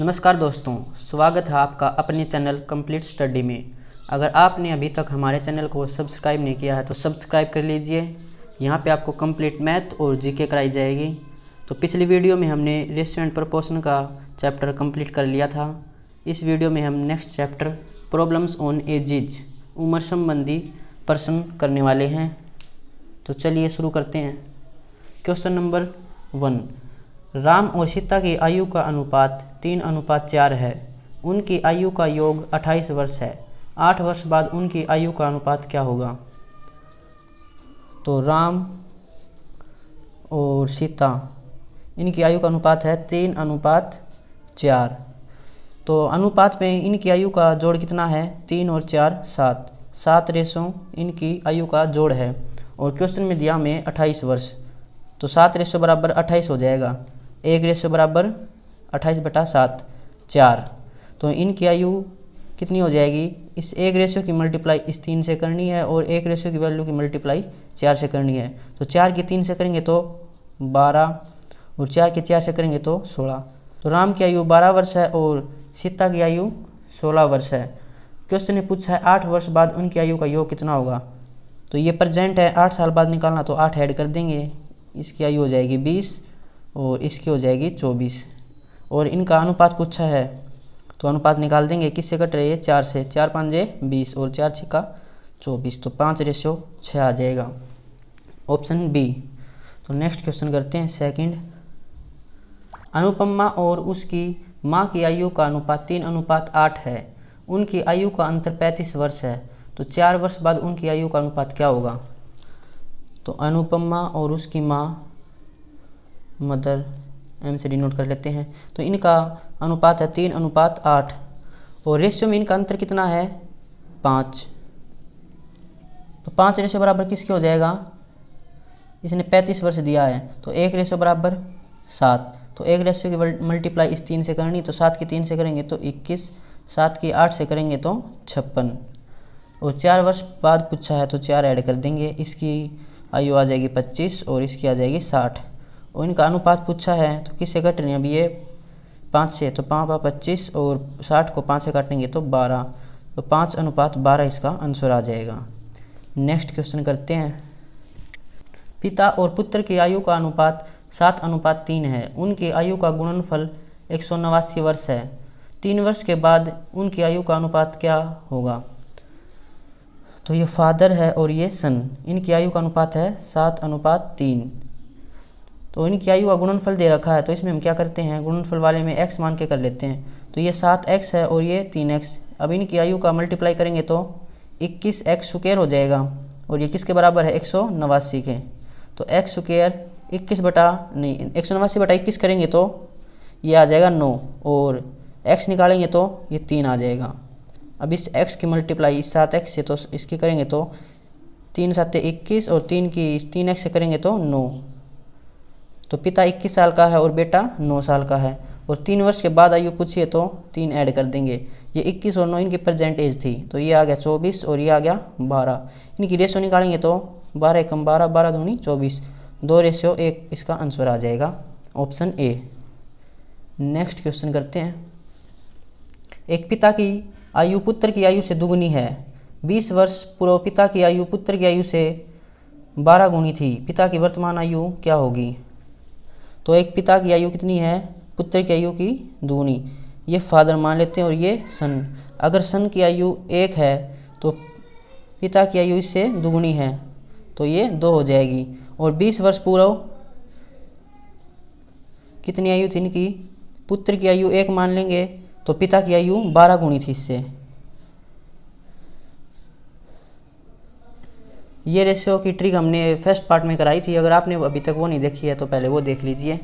नमस्कार दोस्तों स्वागत है आपका अपने चैनल कंप्लीट स्टडी में अगर आपने अभी तक हमारे चैनल को सब्सक्राइब नहीं किया है तो सब्सक्राइब कर लीजिए यहाँ पे आपको कंप्लीट मैथ और जीके कराई जाएगी तो पिछली वीडियो में हमने रेशियो एंड प्रपोर्शन का चैप्टर कंप्लीट कर लिया था इस वीडियो में हम next chapter problems on ages उम्र संबंधी प्रश्न करने वाले हैं तो चलिए शुरू करते हैं क्वेश्चन नंबर वन राम और सीता की आयु का अनुपात तीन अनुपात चार है उनकी आयु का योग 28 वर्ष है आठ वर्ष बाद उनकी आयु का अनुपात क्या होगा तो राम और सीता इनकी आयु का अनुपात है तीन अनुपात चार तो अनुपात में इनकी आयु का जोड़ कितना है तीन और चार सात सात रेशों इनकी आयु का जोड़ है और क्वेश्चन में दिया में अट्ठाईस वर्ष तो सात रेशो बराबर अट्ठाईस हो जाएगा एक रेशो बराबर अट्ठाईस बटा सात चार तो इनकी आयु कितनी हो जाएगी इस एक रेशियो की मल्टीप्लाई इस तीन से करनी है और एक रेशियो की वैल्यू की मल्टीप्लाई चार से करनी है तो चार की तीन से करेंगे तो बारह और चार के चार से करेंगे तो सोलह तो राम की आयु बारह वर्ष है और सीता की आयु सोलह वर्ष है क्वेश्चन ने पूछा है आठ वर्ष बाद उनकी आयु का योग कितना होगा तो ये प्रजेंट है आठ साल बाद निकालना तो आठ ऐड कर देंगे इसकी आयु हो जाएगी बीस और इसकी हो जाएगी चौबीस और इनका अनुपात कुछ है तो अनुपात निकाल देंगे किससे कट रही है चार से चार जे बीस और चार छिका चौबीस तो पाँच रेशो छः आ जाएगा ऑप्शन बी तो नेक्स्ट क्वेश्चन करते हैं सेकंड अनुपमा और उसकी माँ की आयु का अनुपात तीन अनुपात आठ है उनकी आयु का अंतर पैंतीस वर्ष है तो चार वर्ष बाद उनकी आयु का अनुपात क्या होगा तो अनुपमा और उसकी माँ मदर एम से डिनोट कर लेते हैं तो इनका अनुपात है तीन अनुपात आठ और रेशियो में इनका अंतर कितना है पाँच तो पाँच रेशियो बराबर किसके हो जाएगा इसने पैंतीस वर्ष दिया है तो एक रेशियो बराबर सात तो एक रेशियो की मल्टीप्लाई इस तीन से करनी तो सात की तीन से करेंगे तो इक्कीस सात की आठ से करेंगे तो छप्पन और चार वर्ष बाद पूछा है तो चार ऐड कर देंगे इसकी आयु आ जाएगी पच्चीस और इसकी आ जाएगी साठ और इनका अनुपात पूछा है तो किससे कट रही है अब ये पाँच से तो पाँच पाँच पच्चीस और साठ को पाँच से काटेंगे तो बारह तो पाँच अनुपात बारह इसका आंसर आ जाएगा नेक्स्ट क्वेश्चन करते हैं पिता और पुत्र की आयु का अनुपात सात अनुपात तीन है उनकी आयु का गुणनफल एक सौ नवासी वर्ष है तीन वर्ष के बाद उनकी आयु का अनुपात क्या होगा तो ये फादर है और ये सन इनकी आयु का अनुपात है सात अनुपात तीन तो इनकी आयु का गुणनफल दे रखा है तो इसमें हम क्या करते हैं गुणनफल वाले में एक्स मान के कर लेते हैं तो ये सात एक्स है और ये तीन एक्स अब इनकी आयु का मल्टीप्लाई करेंगे तो इक्कीस एक्स स्क्र हो जाएगा और ये किसके बराबर है एक सौ नवासी के तो एक्स स्क्र इक्कीस बटा नहीं एक सौ नवासी बटा इक्कीस करेंगे तो ये आ जाएगा नौ और एक्स निकालेंगे तो ये तीन आ जाएगा अब इस एक्स की मल्टीप्लाई इस सात एक्स से तो इसकी करेंगे तो तीन सात इक्कीस और तीन की तीन एक्स से करेंगे तो नौ तो पिता 21 साल का है और बेटा 9 साल का है और तीन वर्ष के बाद आयु पूछिए तो तीन ऐड कर देंगे ये 21 और 9 इनकी प्रेजेंट एज थी तो ये आ गया 24 और ये आ गया 12 इनकी रेशो निकालेंगे तो 12 एकम 12 12 धोनी 24 दो रेशियो एक इसका आंसर आ जाएगा ऑप्शन ए नेक्स्ट क्वेश्चन करते हैं एक पिता की आयु पुत्र की आयु से दुगुनी है 20 वर्ष पूर्व पिता की आयु पुत्र की आयु से बारह गुनी थी पिता की वर्तमान आयु क्या होगी तो एक पिता की आयु कितनी है पुत्र की आयु की दूनी ये फादर मान लेते हैं और ये सन अगर सन की आयु एक है तो पिता की आयु इससे दुगुनी है तो ये दो हो जाएगी और बीस वर्ष पूरा कितनी आयु थी इनकी पुत्र की आयु एक मान लेंगे तो पिता की आयु बारह गुणी थी इससे ये रेशियो की ट्रिक हमने फर्स्ट पार्ट में कराई थी अगर आपने अभी तक वो नहीं देखी है तो पहले वो देख लीजिए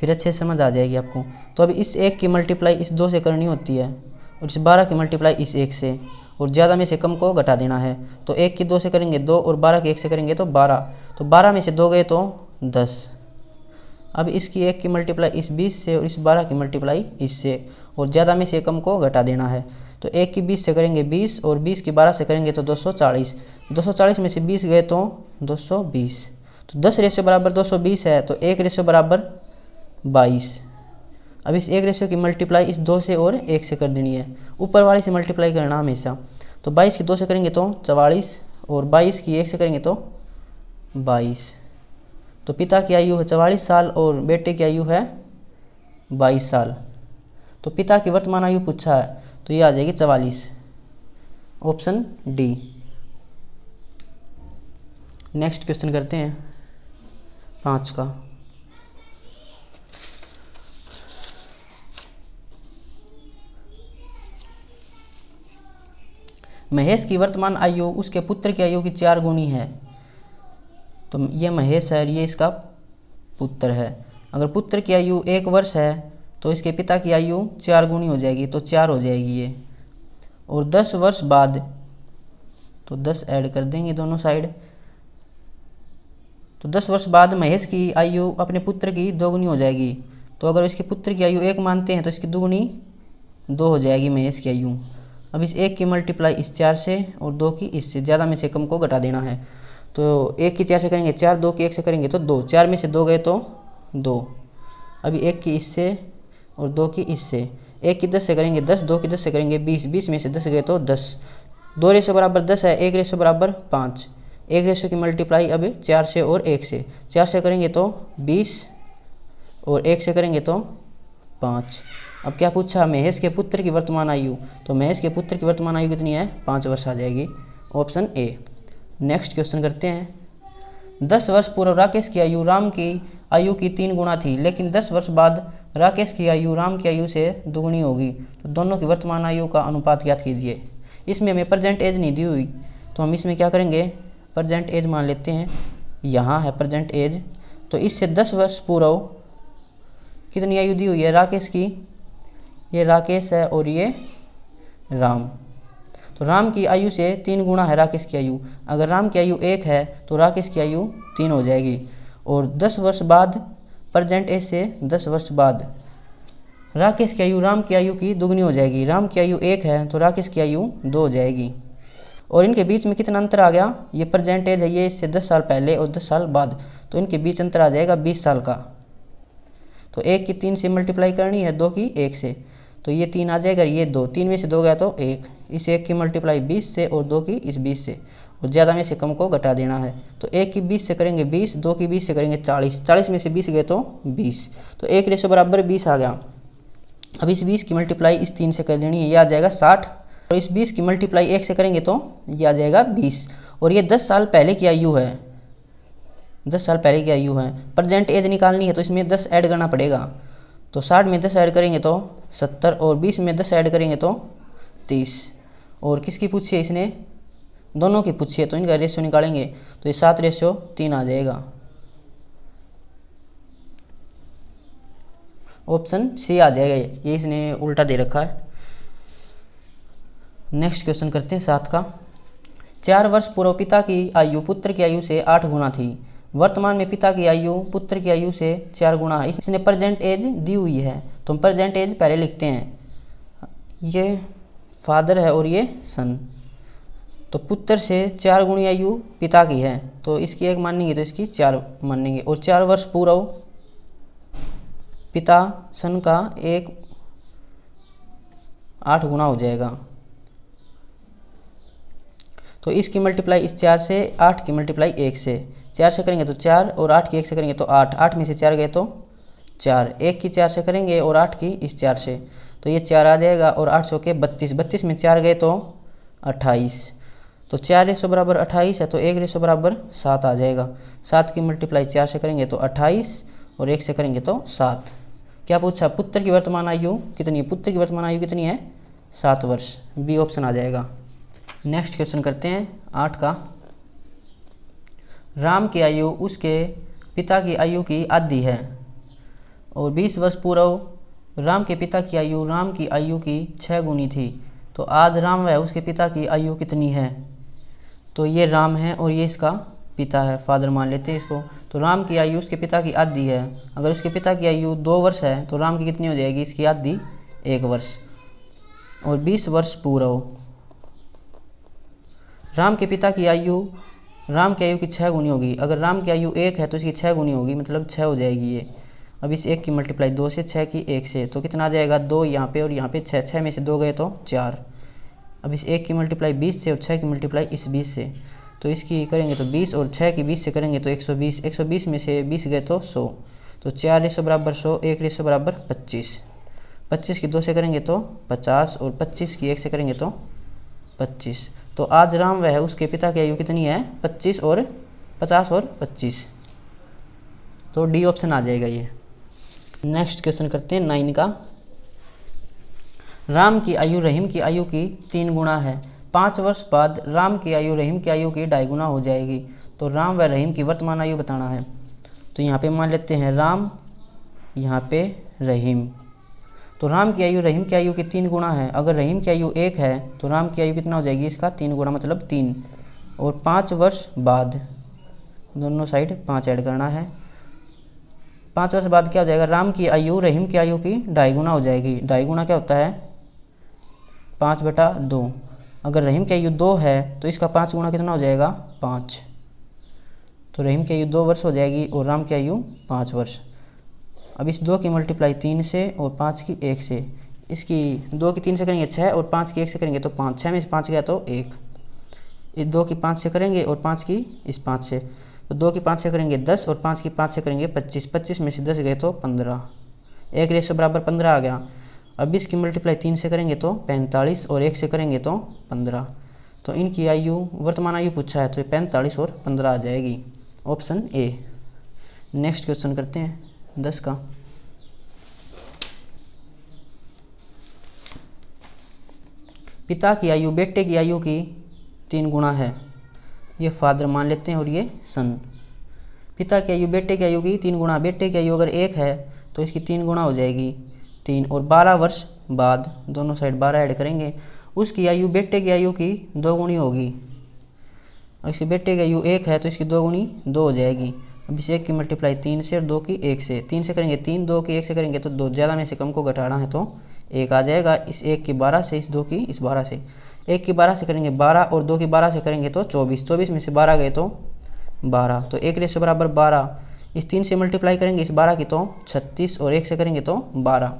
फिर अच्छे समझ आ जाएगी आपको तो अब इस एक की मल्टीप्लाई इस दो से करनी होती है और इस बारह की मल्टीप्लाई इस एक से और ज़्यादा में से कम को घटा देना है तो एक की दो से करेंगे दो और बारह की एक से करेंगे तो बारह तो बारह में से दो गए तो दस अब इसकी एक की मल्टीप्लाई इस बीस से और इस बारह की मल्टीप्लाई इससे और ज़्यादा में से कम को घटा देना है तो एक की बीस से करेंगे बीस और बीस की बारह से करेंगे तो दो सौ चालीस दो सौ चालीस में से बीस गए तो दो सौ बीस तो दस रेशियो बराबर दो सौ बीस है तो एक रेशियो बराबर बाईस अब इस एक रेशियो की मल्टीप्लाई इस दो से और एक से कर देनी है ऊपर वाले से मल्टीप्लाई करना हमेशा तो बाईस की दो से करेंगे तो चवालीस और बाईस की एक से करेंगे तो बाईस तो पिता की आयु है चवालीस साल और बेटे की आयु है बाईस साल तो पिता की वर्तमान आयु पूछा है तो ये आ जाएगी चवालीस ऑप्शन डी नेक्स्ट क्वेश्चन करते हैं पाँच का महेश की वर्तमान आयु उसके पुत्र की आयु की चार गुणी है तो ये महेश है और ये इसका पुत्र है अगर पुत्र की आयु एक वर्ष है तो इसके पिता की आयु चार गुणी हो जाएगी तो चार हो जाएगी ये और दस वर्ष बाद तो दस ऐड कर देंगे दोनों साइड तो दस वर्ष बाद महेश की आयु अपने पुत्र की दोगुनी हो जाएगी तो अगर इसके पुत्र की आयु एक मानते हैं तो इसकी दोगुनी दो हो जाएगी महेश की आयु अब इस एक की मल्टीप्लाई इस चार से और दो की इससे ज़्यादा में से कम को घटा देना है तो एक की चार से करेंगे चार दो की एक से करेंगे तो दो चार में से दो गए तो दो अभी एक की इससे और दो की इससे एक की दस से करेंगे दस दो की दस से करेंगे बीस बीस में से दस गए तो दस दो रेशो बराबर दस है एक रेशो बराबर पाँच एक रेशो की मल्टीप्लाई अब चार से और एक से चार से करेंगे तो बीस और एक से करेंगे तो पाँच अब क्या पूछा महेश के पुत्र की वर्तमान आयु तो महेश के पुत्र की वर्तमान आयु कितनी है पाँच वर्ष आ जाएगी ऑप्शन ए नेक्स्ट क्वेश्चन करते हैं दस वर्ष पूर्व राकेश की आयु राम की आयु की तीन गुणा थी लेकिन दस वर्ष बाद राकेश की आयु राम की आयु से दुगुनी होगी तो दोनों की वर्तमान आयु का अनुपात ज्ञात कीजिए इसमें हमें प्रजेंट एज नहीं दी हुई तो हम इसमें क्या करेंगे प्रजेंट एज मान लेते हैं यहाँ है प्रजेंट एज तो इससे दस वर्ष पूर्व कितनी आयु दी हुई है राकेश की ये राकेश है और ये राम तो राम की आयु से तीन गुणा है राकेश की आयु अगर राम की आयु एक है तो राकेश की आयु तीन हो जाएगी और दस वर्ष बाद प्रजेंट एज से दस वर्ष बाद राकेश की आयु राम की आयु की दुगनी हो जाएगी राम की आयु एक है तो राकेश की आयु दो हो जाएगी और इनके बीच में कितना अंतर आ गया ये प्रजेंट एज है ये इससे दस साल पहले और दस साल बाद तो इनके बीच अंतर आ जाएगा बीस साल का तो एक की तीन से मल्टीप्लाई करनी है दो की एक से तो ये तीन आ जाएगा ये दो तीन में से दो गया तो एक इस एक की मल्टीप्लाई बीस से और दो की इस बीस से और ज़्यादा में से कम को घटा देना है तो एक की बीस से करेंगे बीस दो की बीस से करेंगे चालीस चालीस में से बीस गए तो बीस तो एक रेशो बराबर बीस आ गया अब इस बीस की मल्टीप्लाई इस तीन से कर देनी है यह आ जाएगा साठ और तो इस बीस की मल्टीप्लाई एक से करेंगे तो यह आ जाएगा बीस और ये दस साल पहले की आयु है दस साल पहले की आयु है प्रजेंट एज निकालनी है तो इसमें दस ऐड करना पड़ेगा तो साठ में दस ऐड करेंगे तो सत्तर और बीस में दस ऐड करेंगे तो तीस और किसकी पूछी है इसने दोनों की पूछिए तो इनका रेशियो निकालेंगे तो ये सात रेशियो तीन आ जाएगा ऑप्शन सी आ जाएगा ये इसने उल्टा दे रखा है नेक्स्ट क्वेश्चन करते हैं सात का चार वर्ष पूर्व पिता की आयु पुत्र की आयु से आठ गुना थी वर्तमान में पिता की आयु पुत्र की आयु से चार गुना इसने प्रजेंट एज दी हुई है तो हम प्रजेंट एज पहले लिखते हैं ये फादर है और ये सन तो पुत्र से चार गुणिया आयु पिता की है तो इसकी एक मानेंगे तो इसकी चार मानेंगे और चार वर्ष पूर्व पिता सन का एक आठ गुना हो जाएगा तो इसकी मल्टीप्लाई इस चार से आठ की मल्टीप्लाई एक से चार से करेंगे तो चार और आठ की एक से करेंगे तो आठ आठ में से चार गए तो चार एक की चार से करेंगे और आठ की इस चार से तो ये चार आ जाएगा और आठ सौ के बत्तीस बत्तीस में चार गए तो अट्ठाईस तो चार रेसो बराबर अट्ठाईस है तो एक रेसो बराबर सात आ जाएगा सात की मल्टीप्लाई चार से करेंगे तो अट्ठाईस और एक से करेंगे तो सात क्या पूछा पुत्र की वर्तमान आयु कितनी है पुत्र की वर्तमान आयु कितनी है सात वर्ष बी ऑप्शन आ जाएगा नेक्स्ट क्वेश्चन करते हैं आठ का राम की आयु उसके पिता की आयु की आधी है और बीस वर्ष पूर्व राम के पिता की आयु राम की आयु की छः गुनी थी तो आज राम व उसके पिता की आयु कितनी है तो ये राम है और ये इसका पिता है फादर मान लेते हैं इसको तो राम की आयु उसके पिता की आधी है अगर उसके पिता की आयु दो वर्ष है तो राम की कितनी हो जाएगी इसकी आधी एक वर्ष और बीस वर्ष पूरा हो राम के पिता की आयु राम की आयु की छः गुनी होगी अगर राम की आयु एक है तो इसकी छः गुनी होगी मतलब छः हो जाएगी ये अब इस एक की मल्टीप्लाई दो से छः की एक से तो कितना आ जाएगा दो यहाँ पे और यहाँ पे छः छः में से दो गए तो चार अब इस एक की मल्टीप्लाई बीस से और छः की मल्टीप्लाई इस बीस से तो इसकी करेंगे तो बीस और छः की बीस से करेंगे तो एक सौ बीस एक सौ बीस में से बीस गए तो सौ तो चार रेसो बराबर सौ एक रेसो बराबर पच्चीस पच्चीस की दो से करेंगे तो पचास और पच्चीस की एक से करेंगे तो पच्चीस तो आज राम वह उसके पिता की आयु कितनी है पच्चीस और पचास और पच्चीस तो डी ऑप्शन आ जाएगा ये नेक्स्ट क्वेश्चन करते हैं नाइन का राम की आयु रहीम की आयु की तीन गुणा है पाँच वर्ष बाद राम की आयु रहीम की आयु की ढाई गुना हो जाएगी तो राम व रहीम की वर्तमान आयु बताना है तो यहाँ पे मान लेते हैं राम यहाँ पे रहीम तो राम की आयु रहीम की आयु की तीन गुणा है अगर रहीम की आयु एक है तो राम की आयु कितना हो जाएगी इसका तीन गुणा मतलब तीन और पाँच वर्ष बाद दोनों साइड पाँच ऐड करना है पाँच वर्ष बाद क्या हो जाएगा राम की आयु रहीम की आयु की ढाई गुना हो जाएगी ढाई गुना क्या होता है पाँच बटा दो अगर रहीम का आयु दो है तो इसका पाँच गुणा कितना हो जाएगा पाँच तो रहीम की आयु दो वर्ष हो जाएगी और राम की आयु पाँच वर्ष अब इस दो की मल्टीप्लाई तीन से और पाँच की एक से इसकी दो की तीन से करेंगे छः और पाँच की एक से करेंगे तो पाँच छः में से पाँच गया तो एक इस दो की पाँच से करेंगे और पाँच की इस पाँच से तो दो की पाँच से करेंगे दस और पाँच की पाँच से करेंगे पच्चीस पच्चीस में से दस गए तो पंद्रह एक रेशो बराबर पंद्रह आ गया अब इसकी मल्टीप्लाई तीन से करेंगे तो पैंतालीस और एक से करेंगे तो पंद्रह तो इनकी आयु वर्तमान आयु पूछा है तो पैंतालीस और पंद्रह आ जाएगी ऑप्शन ए नेक्स्ट क्वेश्चन करते हैं दस का पिता की आयु बेटे की आयु की तीन गुणा है ये फादर मान लेते हैं और ये सन पिता की आयु बेटे की आयु की तीन गुणा बेटे की आयु अगर एक है तो इसकी तीन गुणा हो जाएगी तीन और बारह वर्ष बाद दोनों साइड बारह ऐड करेंगे उसकी आयु बेटे की आयु की दोगुनी होगी इसके बेटे की आयु एक है तो इसकी दोगुनी दो हो जाएगी अब इसे एक की मल्टीप्लाई तीन से और दो की एक से तीन से करेंगे तीन दो की एक से करेंगे तो दो ज़्यादा में से कम को घटाना है तो एक आ जाएगा इस एक की बारह से इस दो की इस बारह से एक की बारह से करेंगे बारह और दो की बारह से करेंगे तो चौबीस चौबीस में से बारह गए तो बारह तो एक रेस बराबर बारह इस तीन से मल्टीप्लाई करेंगे इस बारह की तो छत्तीस और एक से करेंगे तो बारह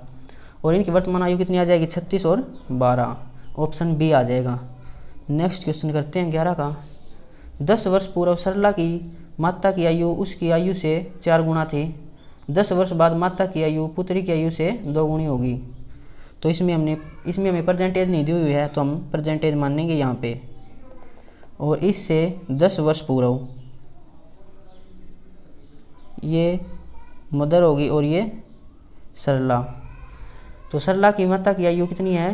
और इनकी वर्तमान आयु कितनी आ जाएगी छत्तीस और बारह ऑप्शन बी आ जाएगा नेक्स्ट क्वेश्चन करते हैं ग्यारह का दस वर्ष पूर्व सरला की माता की आयु उसकी आयु से चार गुणा थी दस वर्ष बाद माता की आयु पुत्री की आयु से दो गुणी होगी तो इसमें हमने इसमें हमें परसेंटेज नहीं दी हुई है तो हम परसेंटेज मानेंगे यहाँ पे और इससे दस वर्ष पूर्व ये मदर होगी और ये सरला तो सरला की महत्ता की आयु कितनी है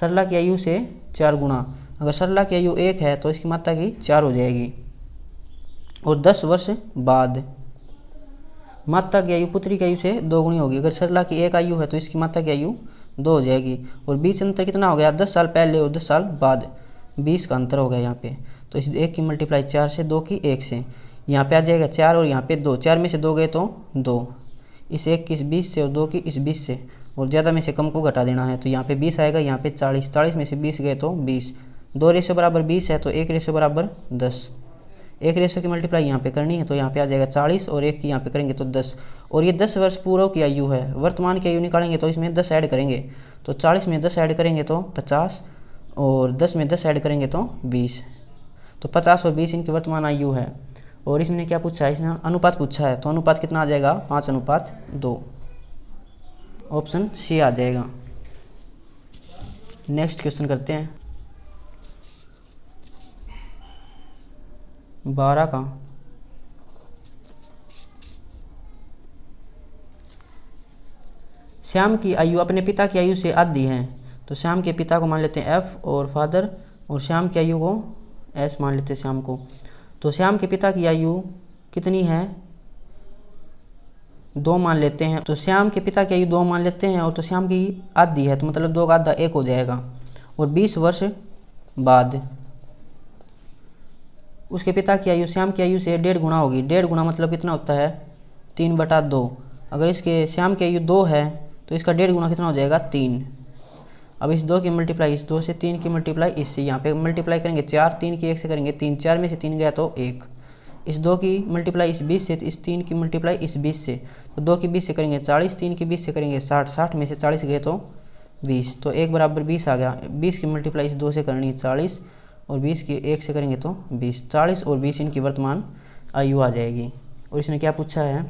सरला की आयु से चार गुणा अगर सरला की आयु एक है तो इसकी महत्ता की चार हो जाएगी और दस वर्ष बाद माता की आयु पुत्री की आयु से दो गुणी होगी अगर सरला की एक आयु है तो इसकी माता की आयु दो हो जाएगी और बीस अंतर कितना हो गया दस साल पहले और दस साल बाद बीस का अंतर हो गया यहाँ पे तो इस एक की मल्टीप्लाई चार से दो की एक से यहाँ पे आ जाएगा चार और यहाँ पे दो चार में से दो गए तो दो इस एक की इस बीस से और दो की इस बीस से और ज़्यादा में से कम को घटा देना है तो यहाँ पे 20 आएगा यहाँ पे 40 40 में से 20 गए तो 20 दो रेशो बराबर 20 है तो एक रेशो बराबर 10 एक रेशो की मल्टीप्लाई यहाँ पे करनी है तो यहाँ पे आ जाएगा 40 और एक की यहाँ पे करेंगे तो 10 और ये 10 वर्ष पूर्व की आयु है वर्तमान की आयु निकालेंगे तो इसमें दस ऐड करेंगे तो चालीस में दस ऐड करेंगे तो पचास और दस में दस ऐड करेंगे तो बीस तो पचास और बीस इनकी वर्तमान आयु है और इसमें क्या पूछा है इसने अनुपात पूछा है तो अनुपात कितना आ जाएगा पाँच अनुपात दो ऑप्शन सी आ जाएगा नेक्स्ट क्वेश्चन करते हैं बारह का श्याम की आयु अपने पिता की आयु से आधी है तो श्याम के पिता को मान लेते हैं एफ और फादर और श्याम की आयु को एस मान लेते हैं श्याम को तो श्याम के पिता की आयु कितनी है दो मान लेते हैं तो श्याम के पिता की आयु दो मान लेते हैं और तो श्याम की आधी है तो मतलब दो का आधा एक हो जाएगा और बीस वर्ष बाद उसके पिता की आयु श्याम की आयु से डेढ़ गुना होगी डेढ़ गुना मतलब कितना होता है तीन बटा दो अगर इसके श्याम की आयु दो है तो इसका डेढ़ गुना कितना हो जाएगा तीन अब इस दो की मल्टीप्लाई इस दो से तीन की मल्टीप्लाई इससे यहाँ पे मल्टीप्लाई करेंगे चार तीन की एक से करेंगे तीन चार में से तीन गया तो एक इस दो की मल्टीप्लाई इस बीस से इस तीन की मल्टीप्लाई इस बीस से तो दो के बीस से करेंगे चालीस तीन के बीस से करेंगे साठ साठ में से चालीस गए तो बीस तो एक बराबर बीस आ गया बीस की मल्टीप्लाई दो से करनी है चालीस और बीस की एक से करेंगे तो बीस चालीस और बीस इनकी वर्तमान आयु आ जाएगी और इसने क्या पूछा है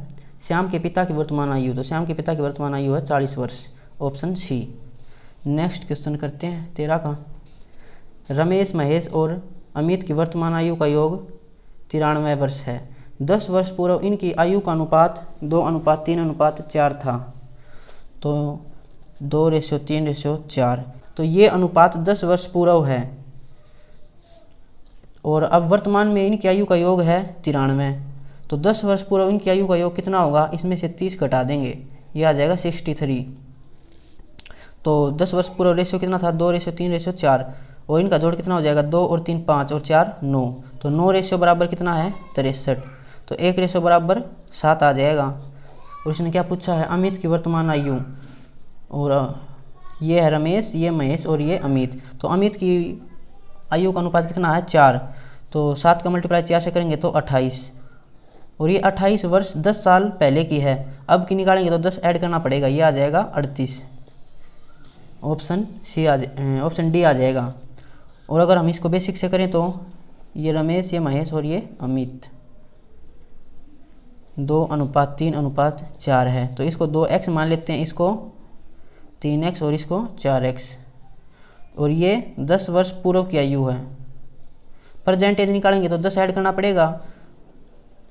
श्याम के पिता की वर्तमान आयु तो श्याम के पिता की वर्तमान आयु है चालीस वर्ष ऑप्शन सी नेक्स्ट क्वेश्चन करते हैं तेरह का रमेश महेश और अमित की वर्तमान आयु का योग तिरानवे वर्ष है दस वर्ष पूर्व इनकी आयु का अनुपात दो अनुपात तीन अनुपात चार था तो दो रेशो तीन रेशो चार तो ये अनुपात दस वर्ष पूर्व है और अब वर्तमान में इनकी आयु का योग है तिरानवे तो दस वर्ष पूर्व इनकी आयु का योग कितना होगा इसमें से तीस घटा देंगे ये आ जाएगा सिक्सटी थ्री तो दस वर्ष पूर्व रेशो कितना था दो रेशो तीन रेशो चार और इनका जोड़ कितना हो जाएगा दो और तीन पाँच और चार नौ तो नौ रेशो बराबर कितना है तिरसठ तो एक रेशो बराबर सात आ जाएगा और इसने क्या पूछा है अमित की वर्तमान आयु और ये है रमेश ये महेश और ये अमित तो अमित की आयु का अनुपात कितना है चार तो सात का मल्टीप्लाई चार से करेंगे तो अट्ठाईस और ये अट्ठाईस वर्ष दस साल पहले की है अब की निकालेंगे तो दस ऐड करना पड़ेगा ये आ जाएगा अड़तीस ऑप्शन सी आ ऑप्शन डी आ जाएगा और अगर हम इसको बेसिक से करें तो ये रमेश ये महेश और ये अमित दो अनुपात तीन अनुपात चार है तो इसको दो एक्स मान लेते हैं इसको तीन एक्स और इसको चार एक्स और ये दस वर्ष पूर्व की आयु है प्रजेंट एज निकालेंगे तो दस ऐड करना पड़ेगा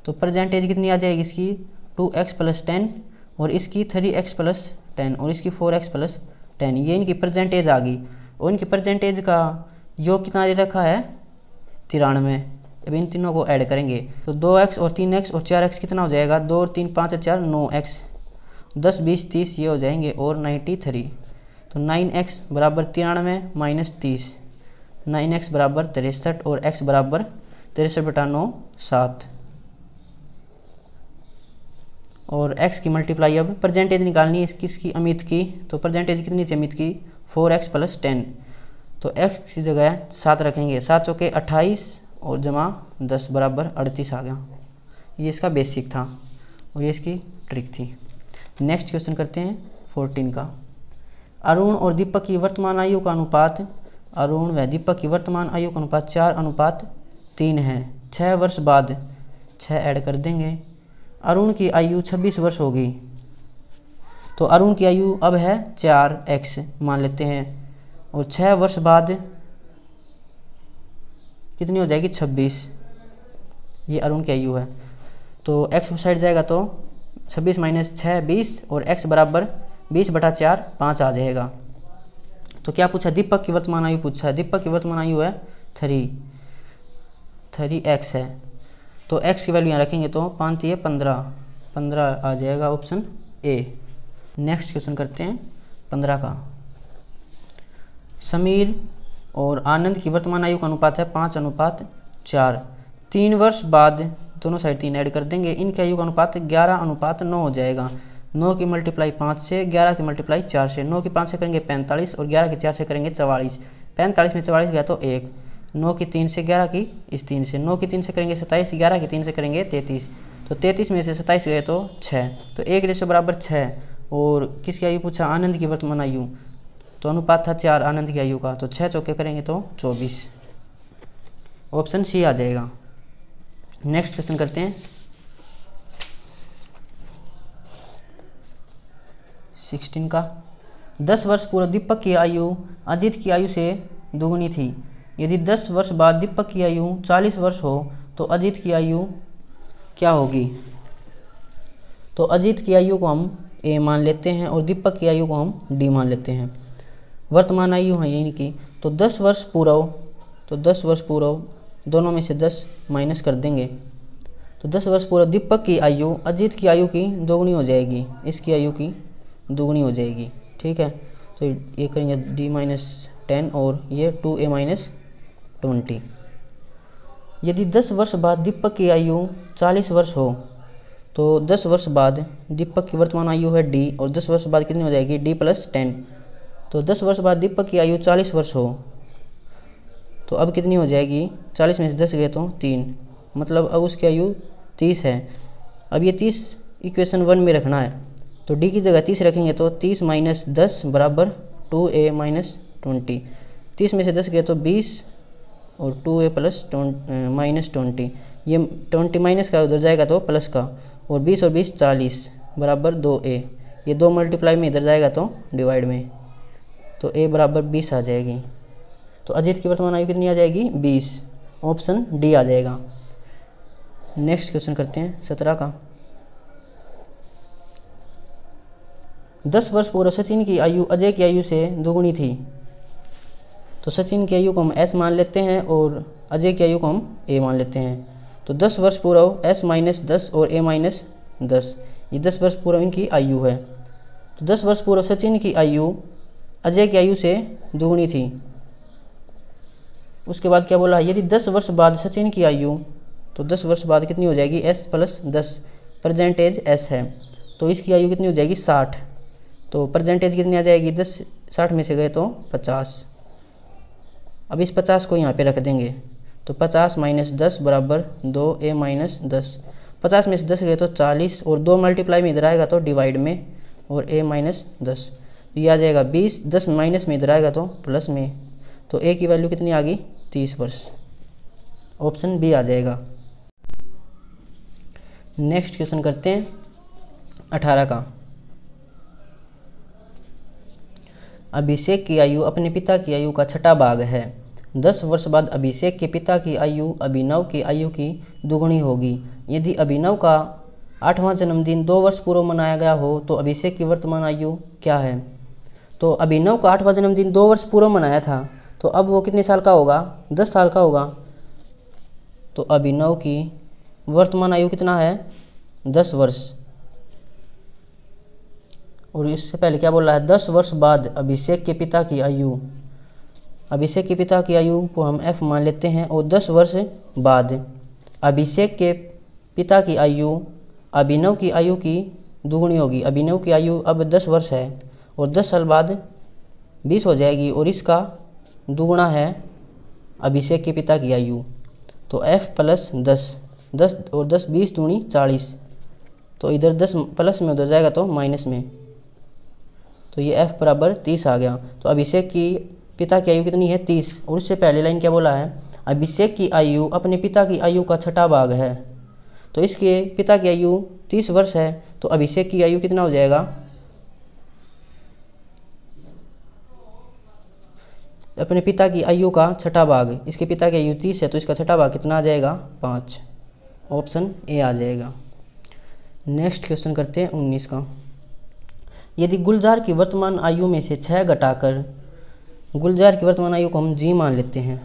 तो प्रजेंट एज कितनी आ जाएगी इसकी टू एक्स प्लस टेन और इसकी थ्री एक्स प्लस टेन और इसकी फोर एक्स प्लस टेन ये इनकी प्रजेंट एज आ गई और इनकी प्रजेंट एज का योग कितना दे रखा है तिरानवे अब इन तीनों को ऐड करेंगे तो दो एक्स और तीन एक्स और चार एक्स कितना हो जाएगा दो और तीन पाँच और चार नौ एक्स दस बीस तीस ये हो जाएंगे और नाइन्टी थ्री तो नाइन एक्स बराबर तिरानवे माइनस तीस नाइन एक्स बराबर तिरसठ और एक्स बराबर तिरसठ बटा नौ सात और एक्स की मल्टीप्लाई अब परसेंटेज निकालनी है इसकी इसकी अमित की तो परसेंटेज कितनी थी अमित की फोर एक्स प्लस टेन तो एक्स की जगह सात रखेंगे सात चौके अट्ठाईस और जमा दस बराबर अड़तीस आ गया ये इसका बेसिक था और ये इसकी ट्रिक थी नेक्स्ट क्वेश्चन करते हैं फोर्टीन का अरुण और दीपक की वर्तमान आयु का अनुपात अरुण व दीपक की वर्तमान आयु का अनुपात चार अनुपात तीन है छः वर्ष बाद छः ऐड कर देंगे अरुण की आयु छब्बीस वर्ष होगी तो अरुण की आयु अब है चार एक्स मान लेते हैं और छः वर्ष बाद कितनी हो जाएगी छब्बीस ये अरुण के यू है तो एक्स साइड जाएगा तो छब्बीस माइनस छः बीस और एक्स बराबर बीस बटा चार पाँच आ जाएगा तो क्या पूछा दीपक की वर्तमान आयु पूछा दीपक की वर्तमान आयु है थ्री थ्री एक्स है तो एक्स की वैल्यू यहाँ रखेंगे तो पाँच ये पंद्रह पंद्रह आ जाएगा ऑप्शन ए नेक्स्ट क्वेश्चन करते हैं पंद्रह का समीर और आनंद की वर्तमान आयु का अनुपात है पाँच अनुपात चार तीन वर्ष बाद दोनों साइड तीन ऐड कर देंगे इनके आयु का अनुपात ग्यारह अनुपात नौ हो जाएगा नौ की मल्टीप्लाई पाँच से ग्यारह की मल्टीप्लाई चार से नौ की पाँच से करेंगे पैंतालीस और ग्यारह की चार से करेंगे चवालीस पैंतालीस में चवालीस गया तो एक नौ की तीन से ग्यारह की इस तीन से नौ की तीन से करेंगे सत्ताईस ग्यारह की तीन से करेंगे तैंतीस तो तैंतीस में से सत्ताईस गए तो छः तो एक रेशो बराबर छः और किसकी आयु पूछा आनंद की वर्तमान आयु तो अनुपात था चार आनंद की आयु का तो छः चौके करेंगे तो चौबीस ऑप्शन सी आ जाएगा नेक्स्ट क्वेश्चन करते हैं सिक्सटीन का दस वर्ष पूर्व दीपक की आयु अजीत की आयु से दोगुनी थी यदि दस वर्ष बाद दीपक की आयु चालीस वर्ष हो तो अजीत की आयु क्या होगी तो अजीत की आयु को हम ए मान लेते हैं और दीपक की आयु को हम डी मान लेते हैं वर्तमान आयु है इनकी तो दस वर्ष पूरा हो तो दस वर्ष पूरा हो दोनों में से दस माइनस कर देंगे तो दस वर्ष पूरा दीपक की आयु अजीत की आयु की दोगुनी हो जाएगी इसकी आयु की दोगुनी हो जाएगी ठीक है तो ये करेंगे डी माइनस टेन और ये टू ए माइनस ट्वेंटी यदि दस वर्ष बाद दीपक की आयु चालीस वर्ष हो तो दस वर्ष बाद दीपक की वर्तमान आयु है डी और दस वर्ष बाद कितनी हो जाएगी डी प्लस टेन तो दस वर्ष बाद दीपक की आयु चालीस वर्ष हो तो अब कितनी हो जाएगी चालीस में से दस गए तो तीन मतलब अब उसकी आयु तीस है अब ये तीस इक्वेशन वन में रखना है तो डी की जगह तीस रखेंगे तो तीस माइनस दस बराबर टू ए माइनस ट्वेंटी तीस में से दस गए तो बीस और two A plus minus twenty ये ट्वेंटी माइनस का उधर जाएगा तो प्लस का और बीस और बीस चालीस बराबर दो ए ये दो मल्टीप्लाई में इधर जाएगा तो डिवाइड में तो ए बराबर बीस आ जाएगी तो अजीत की वर्तमान आयु कितनी आ जाएगी बीस ऑप्शन डी आ जाएगा नेक्स्ट क्वेश्चन करते हैं सत्रह का दस वर्ष पूर्व सचिन की आयु अजय की आयु से दोगुनी थी तो सचिन की आयु को हम एस मान लेते हैं और अजय की आयु को हम ए मान लेते हैं तो दस वर्ष पूर्व एस माइनस दस और ए माइनस दस ये दस वर्ष पूर्व इनकी आयु है तो दस वर्ष पूर्व सचिन की आयु अजय की आयु से दोगुनी थी उसके बाद क्या बोला यदि दस वर्ष बाद सचिन की आयु तो दस वर्ष बाद कितनी हो जाएगी एस प्लस दस प्रजेंटेज एस है तो इसकी आयु कितनी हो जाएगी साठ तो प्रजेंटेज कितनी आ जाएगी दस साठ में से गए तो पचास अब इस पचास को यहाँ पे रख देंगे तो पचास माइनस दस बराबर दो ए माइनस दस पचास में से दस गए तो चालीस और दो मल्टीप्लाई में इधर आएगा तो डिवाइड में और ए माइनस दस तो ये आ जाएगा बीस दस माइनस में इधर आएगा तो प्लस में तो ए की वैल्यू कितनी आ गई तीस वर्ष ऑप्शन बी आ जाएगा नेक्स्ट क्वेश्चन करते हैं अठारह का अभिषेक की आयु अपने पिता की आयु का छठा भाग है दस वर्ष बाद अभिषेक के पिता की आयु अभिनव की आयु की दुगुनी होगी यदि अभिनव का आठवां जन्मदिन दो वर्ष पूर्व मनाया गया हो तो अभिषेक की वर्तमान आयु क्या है तो अभिनव का आठवा जन्मदिन दो वर्ष पूर्व मनाया था तो अब वो कितने साल का होगा दस साल का होगा तो अभिनव की वर्तमान आयु कितना है दस वर्ष और इससे पहले क्या बोल रहा है दस वर्ष बाद अभिषेक के पिता की आयु अभिषेक के पिता की आयु को हम एफ मान लेते हैं और दस वर्ष बाद अभिषेक के पिता की आयु अभिनव की आयु की दुगुनी होगी अभिनव की आयु अब दस वर्ष है और दस साल बाद बीस हो जाएगी और इसका दुगुना है अभिषेक के पिता की आयु तो एफ प्लस दस दस और दस बीस दूनी चालीस तो इधर दस प्लस में उधर जाएगा तो माइनस में तो ये एफ बराबर तीस आ गया तो अभिषेक की पिता की आयु कितनी है तीस और उससे पहले लाइन क्या बोला है अभिषेक की आयु अपने पिता की आयु का छठा भाग है तो इसके पिता की आयु तीस वर्ष है तो अभिषेक की आयु कितना हो जाएगा अपने पिता की आयु का छठा भाग इसके पिता की आयु तीस है तो इसका छठा भाग कितना आ जाएगा पाँच ऑप्शन ए आ जाएगा नेक्स्ट क्वेश्चन करते हैं उन्नीस का यदि गुलजार की वर्तमान आयु में से छः घटाकर गुलजार की वर्तमान आयु को हम जी मान लेते हैं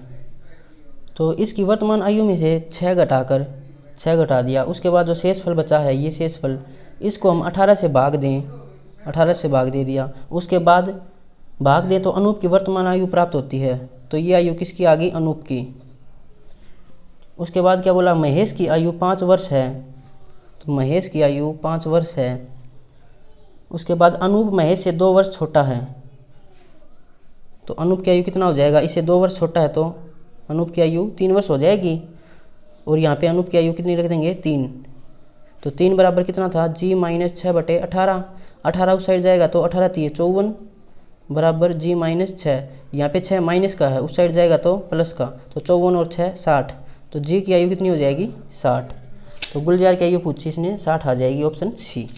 तो इसकी वर्तमान आयु में से छः घटाकर छः घटा दिया उसके बाद जो शेष फल बचा है ये शेष फल इसको हम अठारह से भाग दें अठारह से भाग दे दिया उसके बाद भाग दे तो अनूप की वर्तमान आयु प्राप्त होती है तो ये आयु किसकी आ गई अनूप की उसके बाद क्या बोला महेश की आयु पाँच वर्ष है तो महेश की आयु पाँच वर्ष है उसके बाद अनूप महेश से दो वर्ष छोटा है तो अनूप की आयु कितना हो जाएगा इससे दो वर्ष छोटा है तो अनूप की आयु तीन वर्ष हो जाएगी और यहाँ पे अनूप की आयु कितनी रख देंगे तीन तो तीन बराबर कितना था जी माइनस छः बटे अठारह अठारह उस साइड जाएगा तो अठारह तीन चौवन बराबर जी माइनस छः यहाँ पे छः माइनस का है उस साइड जाएगा तो प्लस का तो चौवन और छः साठ तो जी की आयु कितनी हो जाएगी साठ तो गुलजार की आयु पूछी इसने साठ आ जाएगी ऑप्शन सी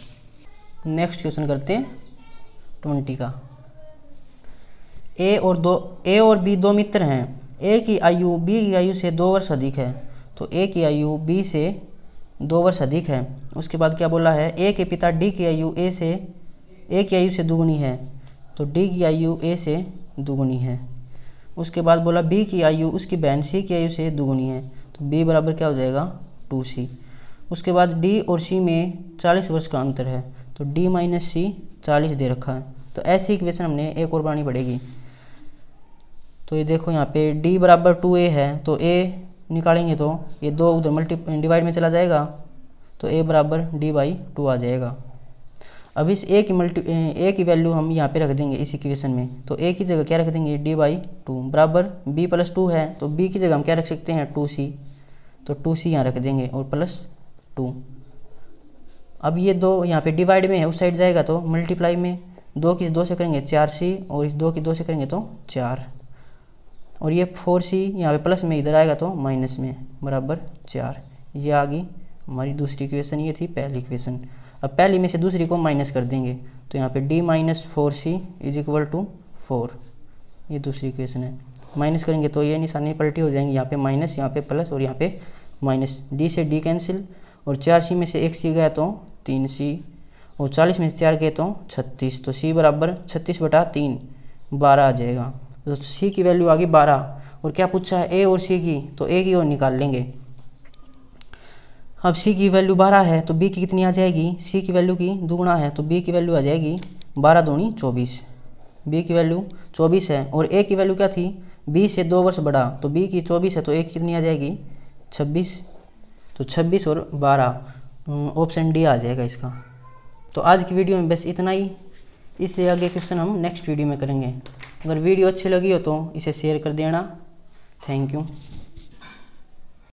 नेक्स्ट क्वेश्चन करते हैं ट्वेंटी का ए और दो ए और बी दो मित्र हैं ए की आयु बी की आयु से दो वर्ष अधिक है तो ए की आयु बी से दो वर्ष अधिक है उसके बाद क्या बोला है ए के पिता डी की आयु ए से ए की आयु से दुगुनी है तो डी की आयु ए से दुगुनी है उसके बाद बोला बी की आयु उसकी बहन सी की आयु से दुगुनी है तो बी बराबर क्या हो जाएगा टू सी उसके बाद डी और सी में चालीस वर्ष का अंतर है तो डी माइनस सी चालीस दे रखा है तो ऐसी इक्वेशन हमने एक और बनानी पड़ेगी तो ये देखो यहाँ पे डी बराबर टू ए है तो ए निकालेंगे तो ये दो उधर मल्टी डिवाइड में चला जाएगा तो ए बराबर डी बाई टू आ जाएगा अब इस ए की मल्टी ए की वैल्यू हम यहाँ पे रख देंगे इस इक्वेशन में तो ए की जगह क्या रख देंगे डी बाई टू बराबर बी प्लस टू है तो बी की जगह हम क्या रख सकते हैं टू सी तो टू सी यहाँ रख देंगे और प्लस टू अब ये दो यहाँ पे डिवाइड में है उस साइड जाएगा तो मल्टीप्लाई में दो की दो से करेंगे चार सी और इस दो की दो से करेंगे तो चार और ये फोर सी यहाँ पर प्लस में इधर आएगा तो माइनस में बराबर चार ये आ गई हमारी दूसरी इक्वेशन ये थी पहली इक्वेशन अब पहली में से दूसरी को माइनस कर देंगे तो यहाँ पे d minus four C is equal to four ये दूसरी इक्वेशन है माइनस करेंगे तो ये निशानी पलटी हो जाएंगी यहाँ पे माइनस यहाँ पे प्लस और यहाँ पे माइनस डी से डी कैंसिल और चार सी में से एक सी गया तो तीन सी और चालीस में से चार गए तो छत्तीस तो सी बराबर छत्तीस बटा तीन बारह आ जाएगा तो सी की वैल्यू आ गई बारह और क्या पूछा है ए और सी की तो ए की ओर निकाल लेंगे अब सी की वैल्यू बारह है तो बी की कितनी आ जाएगी सी की वैल्यू की दुगुना है तो बी की वैल्यू आ जाएगी बारह दूनी चौबीस बी की वैल्यू चौबीस है और ए की वैल्यू क्या थी बी से दो वर्ष बड़ा तो बी की चौबीस है तो ए की कितनी आ जाएगी छब्बीस तो छब्बीस और बारह ऑप्शन हम्म, डी आ जाएगा इसका तो आज की वीडियो में बस इतना ही इससे आगे क्वेश्चन हम नेक्स्ट वीडियो में करेंगे अगर वीडियो अच्छी लगी हो तो इसे शेयर कर देना थैंक यू